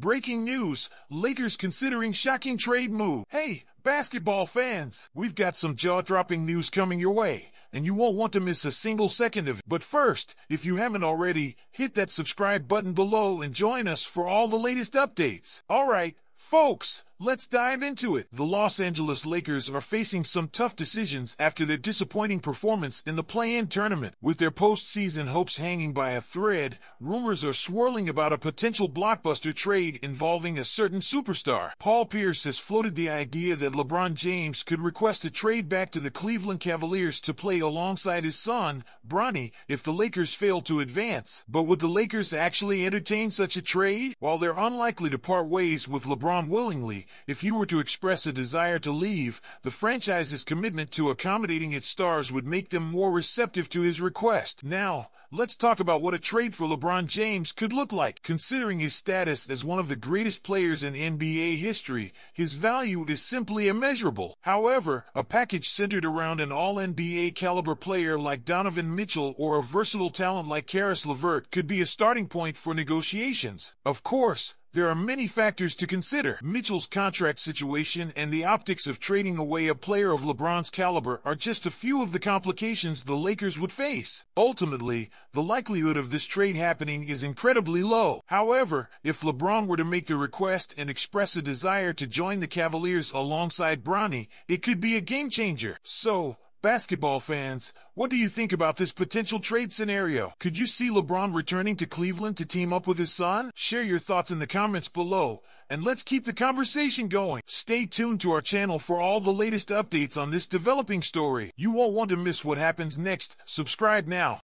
Breaking news Lakers considering shocking trade move. Hey, basketball fans, we've got some jaw dropping news coming your way, and you won't want to miss a single second of it. But first, if you haven't already, hit that subscribe button below and join us for all the latest updates. All right, folks. Let's dive into it. The Los Angeles Lakers are facing some tough decisions after their disappointing performance in the play-in tournament. With their postseason hopes hanging by a thread, rumors are swirling about a potential blockbuster trade involving a certain superstar. Paul Pierce has floated the idea that LeBron James could request a trade back to the Cleveland Cavaliers to play alongside his son, Bronny, if the Lakers fail to advance. But would the Lakers actually entertain such a trade? While they're unlikely to part ways with LeBron willingly, if you were to express a desire to leave, the franchise's commitment to accommodating its stars would make them more receptive to his request. Now, let's talk about what a trade for LeBron James could look like. Considering his status as one of the greatest players in NBA history, his value is simply immeasurable. However, a package centered around an all-NBA caliber player like Donovan Mitchell or a versatile talent like Karis LeVert could be a starting point for negotiations. Of course, there are many factors to consider. Mitchell's contract situation and the optics of trading away a player of LeBron's caliber are just a few of the complications the Lakers would face. Ultimately, the likelihood of this trade happening is incredibly low. However, if LeBron were to make the request and express a desire to join the Cavaliers alongside Bronny, it could be a game changer. So, Basketball fans, what do you think about this potential trade scenario? Could you see LeBron returning to Cleveland to team up with his son? Share your thoughts in the comments below, and let's keep the conversation going. Stay tuned to our channel for all the latest updates on this developing story. You won't want to miss what happens next. Subscribe now.